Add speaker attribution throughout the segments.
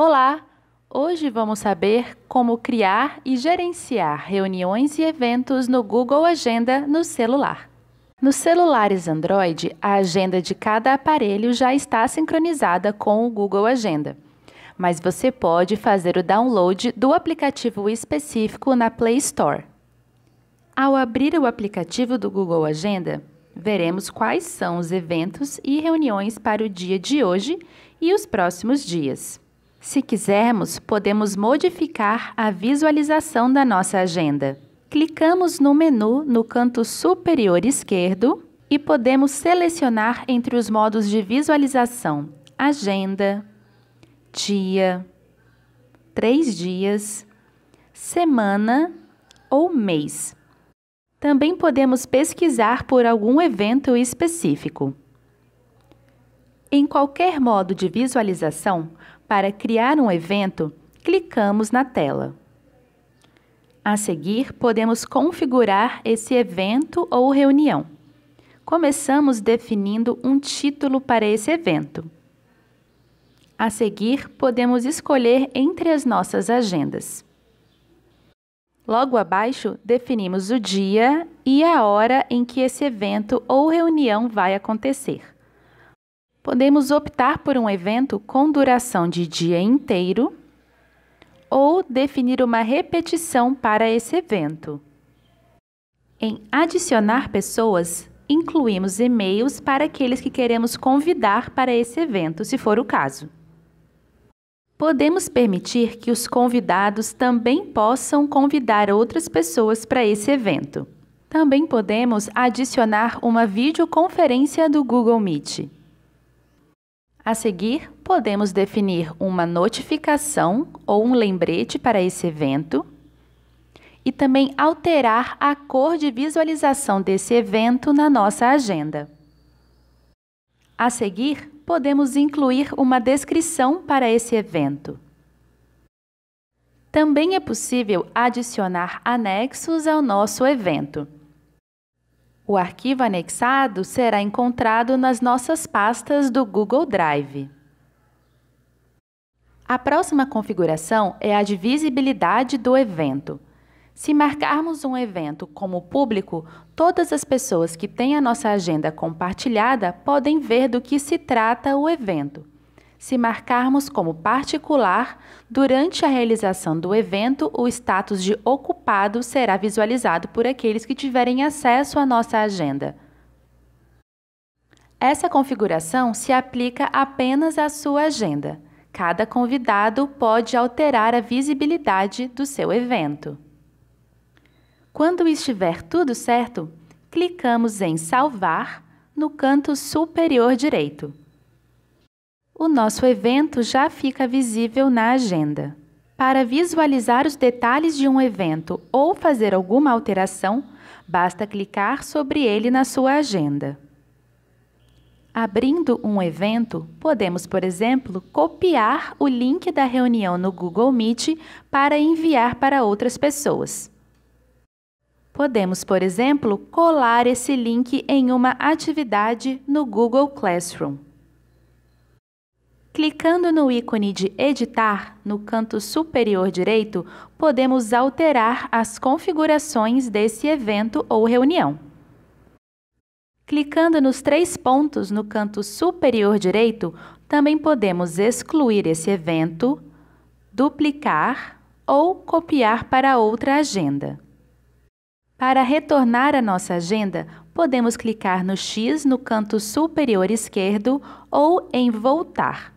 Speaker 1: Olá! Hoje vamos saber como criar e gerenciar reuniões e eventos no Google Agenda no celular. Nos celulares Android, a agenda de cada aparelho já está sincronizada com o Google Agenda, mas você pode fazer o download do aplicativo específico na Play Store. Ao abrir o aplicativo do Google Agenda, veremos quais são os eventos e reuniões para o dia de hoje e os próximos dias. Se quisermos, podemos modificar a visualização da nossa agenda. Clicamos no menu no canto superior esquerdo e podemos selecionar entre os modos de visualização agenda, dia, três dias, semana ou mês. Também podemos pesquisar por algum evento específico. Em qualquer modo de visualização, para criar um evento, clicamos na tela. A seguir, podemos configurar esse evento ou reunião. Começamos definindo um título para esse evento. A seguir, podemos escolher entre as nossas agendas. Logo abaixo, definimos o dia e a hora em que esse evento ou reunião vai acontecer podemos optar por um evento com duração de dia inteiro ou definir uma repetição para esse evento. Em adicionar pessoas, incluímos e-mails para aqueles que queremos convidar para esse evento, se for o caso. Podemos permitir que os convidados também possam convidar outras pessoas para esse evento. Também podemos adicionar uma videoconferência do Google Meet. A seguir, podemos definir uma notificação ou um lembrete para esse evento e também alterar a cor de visualização desse evento na nossa agenda. A seguir, podemos incluir uma descrição para esse evento. Também é possível adicionar anexos ao nosso evento. O arquivo anexado será encontrado nas nossas pastas do Google Drive. A próxima configuração é a de visibilidade do evento. Se marcarmos um evento como público, todas as pessoas que têm a nossa agenda compartilhada podem ver do que se trata o evento se marcarmos como particular, durante a realização do evento, o status de ocupado será visualizado por aqueles que tiverem acesso à nossa agenda. Essa configuração se aplica apenas à sua agenda. Cada convidado pode alterar a visibilidade do seu evento. Quando estiver tudo certo, clicamos em Salvar no canto superior direito o nosso evento já fica visível na agenda. Para visualizar os detalhes de um evento ou fazer alguma alteração, basta clicar sobre ele na sua agenda. Abrindo um evento, podemos, por exemplo, copiar o link da reunião no Google Meet para enviar para outras pessoas. Podemos, por exemplo, colar esse link em uma atividade no Google Classroom. Clicando no ícone de Editar, no canto superior direito, podemos alterar as configurações desse evento ou reunião. Clicando nos três pontos no canto superior direito, também podemos excluir esse evento, duplicar ou copiar para outra agenda. Para retornar à nossa agenda, podemos clicar no X no canto superior esquerdo ou em Voltar.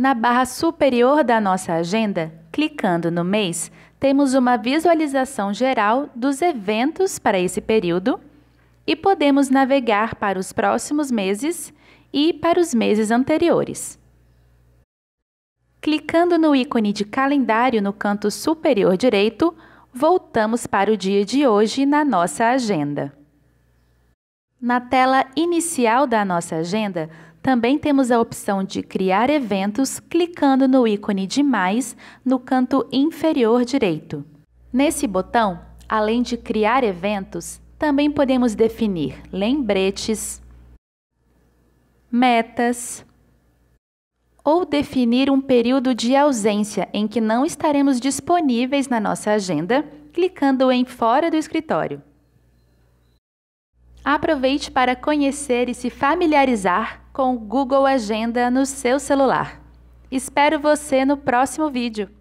Speaker 1: Na barra superior da nossa agenda, clicando no mês, temos uma visualização geral dos eventos para esse período e podemos navegar para os próximos meses e para os meses anteriores. Clicando no ícone de calendário no canto superior direito, voltamos para o dia de hoje na nossa agenda. Na tela inicial da nossa agenda, também temos a opção de criar eventos clicando no ícone de mais no canto inferior direito. Nesse botão, além de criar eventos, também podemos definir lembretes, metas ou definir um período de ausência em que não estaremos disponíveis na nossa agenda, clicando em fora do escritório aproveite para conhecer e se familiarizar com o Google Agenda no seu celular. Espero você no próximo vídeo!